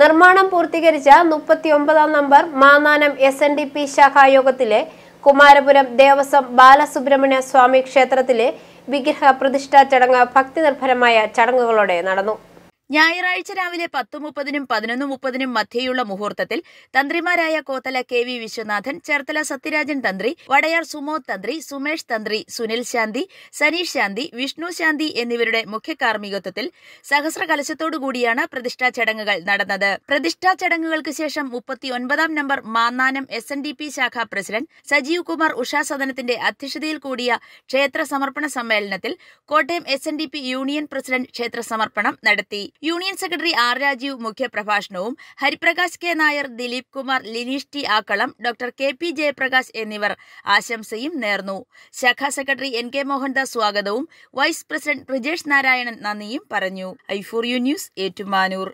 നിർമ്മാണം പൂർത്തീകരിച്ച മുപ്പത്തിയൊമ്പതാം number Mannanam S N D P ശാഖായോഗത്തിലെ കുമാരപുരം ദേവസ്വം ബാലസുബ്രഹ്മണ്യ സ്വാമി ക്ഷേത്രത്തിലെ വിഗ്രഹ പ്രതിഷ്ഠാ ചടങ്ങ് ഭക്തി നിർഭരമായ ചടങ്ങുകളോടെ നടന്നു ഞായറാഴ്ച രാവിലെ പത്ത് മുപ്പതിനും പതിനൊന്ന് മുപ്പതിനും മധ്യയുള്ള മുഹൂർത്തത്തിൽ തന്ത്രിമാരായ കോത്തല കെ വി വിശ്വനാഥൻ ചേർത്തല സത്യരാജൻ തന്ത്രി വടയാർ സുമോ തന്ത്രി സുമേഷ് തന്ത്രി സുനിൽ ശാന്തി സനീഷ് ശാന്തി വിഷ്ണു ശാന്തി എന്നിവരുടെ മുഖ്യ കാർമ്മികത്വത്തിൽ സഹസ്ര കലശത്തോടുകൂടിയാണ് പ്രതിഷ്ഠാ ചടങ്ങുകൾ നടന്നത് പ്രതിഷ്ഠാ ചടങ്ങുകൾക്ക് ശേഷം ഒൻപതാം number Mannanam S N D P ശാഖ പ്രസിഡന്റ് സജീവ് കുമാർ ഉഷാ സദനത്തിന്റെ അധ്യക്ഷതയിൽ കൂടിയ ക്ഷേത്ര സമർപ്പണ സമ്മേളനത്തിൽ Kottayam S N D P union president ക്ഷേത്ര സമർപ്പണം നടത്തി യൂണിയൻ സെക്രട്ടറി ആർ രാജീവ് മുഖ്യപ്രഭാഷണവും Hariprakash K Nair Dileep Kumar Lineesh T Akkalam doctor K P Jayaprakash എന്നിവർ ആശംസയും നേർന്നു ശാഖാ സെക്രട്ടറി എൻ കെ മോഹൻദാസ് സ്വാഗതവും വൈസ് പ്രസിഡന്റ് ബ്രിജേഷ് നാരായണൻ നന്ദിയും പറഞ്ഞു I four U news Ettumanoor